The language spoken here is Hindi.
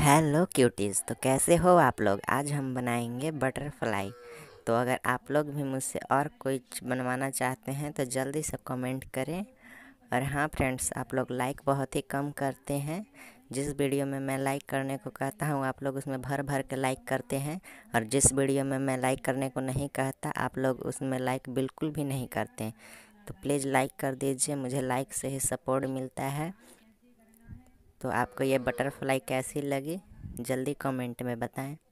हेलो क्यूटीज़ तो कैसे हो आप लोग आज हम बनाएंगे बटरफ्लाई तो अगर आप लोग भी मुझसे और कोई बनवाना चाहते हैं तो जल्दी से कमेंट करें और हाँ फ्रेंड्स आप लोग लाइक बहुत ही कम करते हैं जिस वीडियो में मैं लाइक करने को कहता हूँ आप लोग उसमें भर भर के लाइक करते हैं और जिस वीडियो में मैं लाइक करने को नहीं कहता आप लोग उसमें लाइक बिल्कुल भी नहीं करते तो प्लीज़ लाइक कर दीजिए मुझे लाइक से ही सपोर्ट मिलता है तो आपको ये बटरफ्लाई कैसी लगी जल्दी कमेंट में बताएं